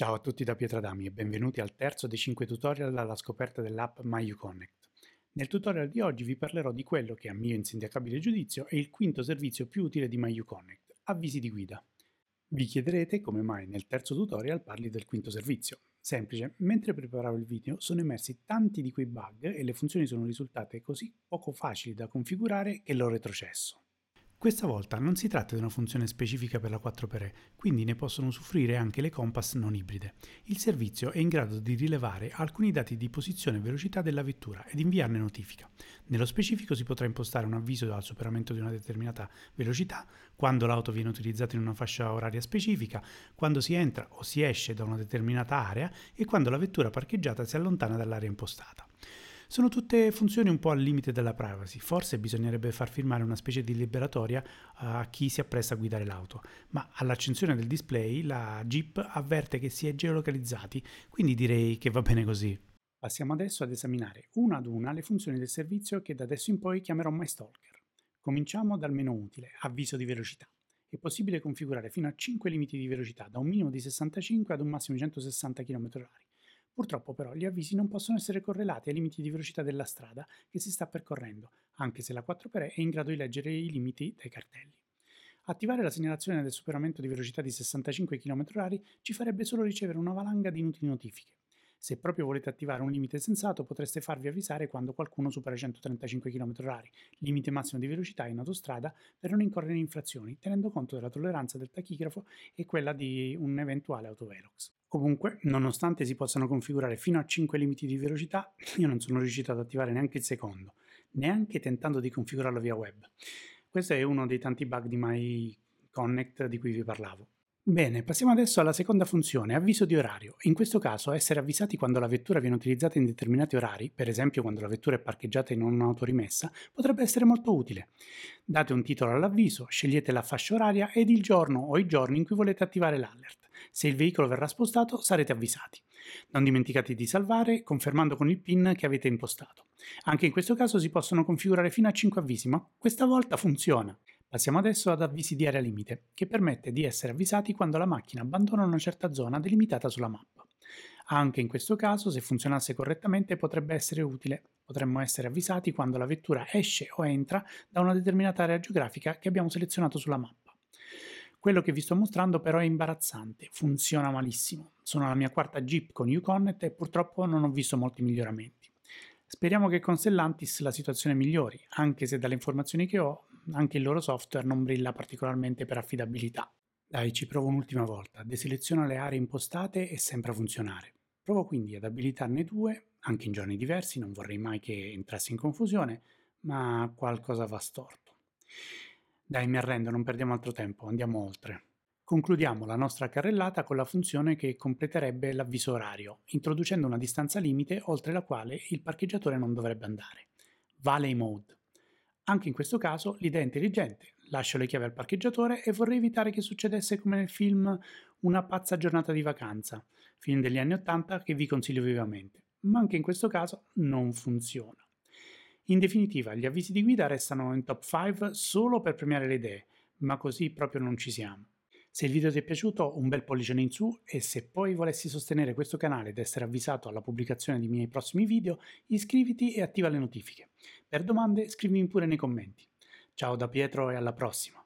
Ciao a tutti da Pietradami e benvenuti al terzo dei 5 tutorial alla scoperta dell'app MyUConnect. Nel tutorial di oggi vi parlerò di quello che, a mio insindacabile giudizio, è il quinto servizio più utile di MyUConnect, avvisi di guida. Vi chiederete come mai nel terzo tutorial parli del quinto servizio. Semplice, mentre preparavo il video sono emersi tanti di quei bug e le funzioni sono risultate così poco facili da configurare che l'ho retrocesso. Questa volta non si tratta di una funzione specifica per la 4xE, quindi ne possono usufruire anche le compass non ibride. Il servizio è in grado di rilevare alcuni dati di posizione e velocità della vettura ed inviarne notifica. Nello specifico si potrà impostare un avviso al superamento di una determinata velocità, quando l'auto viene utilizzata in una fascia oraria specifica, quando si entra o si esce da una determinata area e quando la vettura parcheggiata si allontana dall'area impostata. Sono tutte funzioni un po' al limite della privacy, forse bisognerebbe far firmare una specie di liberatoria a chi si appresta a guidare l'auto, ma all'accensione del display la Jeep avverte che si è geolocalizzati, quindi direi che va bene così. Passiamo adesso ad esaminare una ad una le funzioni del servizio che da adesso in poi chiamerò MyStalker. Cominciamo dal meno utile, avviso di velocità è possibile configurare fino a 5 limiti di velocità, da un minimo di 65 ad un massimo di 160 km/h. Purtroppo però gli avvisi non possono essere correlati ai limiti di velocità della strada che si sta percorrendo, anche se la 4xE è in grado di leggere i limiti dai cartelli. Attivare la segnalazione del superamento di velocità di 65 km/h ci farebbe solo ricevere una valanga di inutili notifiche. Se proprio volete attivare un limite sensato, potreste farvi avvisare quando qualcuno supera 135 km/h, limite massimo di velocità in autostrada, per non incorrere in infrazioni, tenendo conto della tolleranza del tachigrafo e quella di un eventuale autovelox. Comunque, nonostante si possano configurare fino a 5 limiti di velocità, io non sono riuscito ad attivare neanche il secondo, neanche tentando di configurarlo via web. Questo è uno dei tanti bug di MyConnect di cui vi parlavo. Bene, passiamo adesso alla seconda funzione, avviso di orario. In questo caso essere avvisati quando la vettura viene utilizzata in determinati orari, per esempio quando la vettura è parcheggiata in un'autorimessa, potrebbe essere molto utile. Date un titolo all'avviso, scegliete la fascia oraria ed il giorno o i giorni in cui volete attivare l'alert. Se il veicolo verrà spostato sarete avvisati. Non dimenticate di salvare confermando con il PIN che avete impostato. Anche in questo caso si possono configurare fino a 5 avvisi, ma questa volta funziona. Passiamo adesso ad avvisi di area limite, che permette di essere avvisati quando la macchina abbandona una certa zona delimitata sulla mappa. Anche in questo caso, se funzionasse correttamente, potrebbe essere utile. Potremmo essere avvisati quando la vettura esce o entra da una determinata area geografica che abbiamo selezionato sulla mappa. Quello che vi sto mostrando però è imbarazzante, funziona malissimo. Sono la mia quarta Jeep con Uconnect e purtroppo non ho visto molti miglioramenti. Speriamo che con Stellantis la situazione migliori, anche se dalle informazioni che ho anche il loro software non brilla particolarmente per affidabilità. Dai, ci provo un'ultima volta, deseleziono le aree impostate e sembra funzionare. Provo quindi ad abilitarne due, anche in giorni diversi, non vorrei mai che entrassi in confusione, ma qualcosa va storto. Dai, mi arrendo, non perdiamo altro tempo, andiamo oltre. Concludiamo la nostra carrellata con la funzione che completerebbe l'avviso orario, introducendo una distanza limite oltre la quale il parcheggiatore non dovrebbe andare. Valley Mode. Anche in questo caso l'idea è intelligente, lascio le chiavi al parcheggiatore e vorrei evitare che succedesse come nel film Una pazza giornata di vacanza, film degli anni 80 che vi consiglio vivamente, ma anche in questo caso non funziona. In definitiva, gli avvisi di guida restano in top 5 solo per premiare le idee, ma così proprio non ci siamo. Se il video ti è piaciuto un bel pollice in su e se poi volessi sostenere questo canale ed essere avvisato alla pubblicazione di miei prossimi video, iscriviti e attiva le notifiche. Per domande scrivimi pure nei commenti. Ciao da Pietro e alla prossima!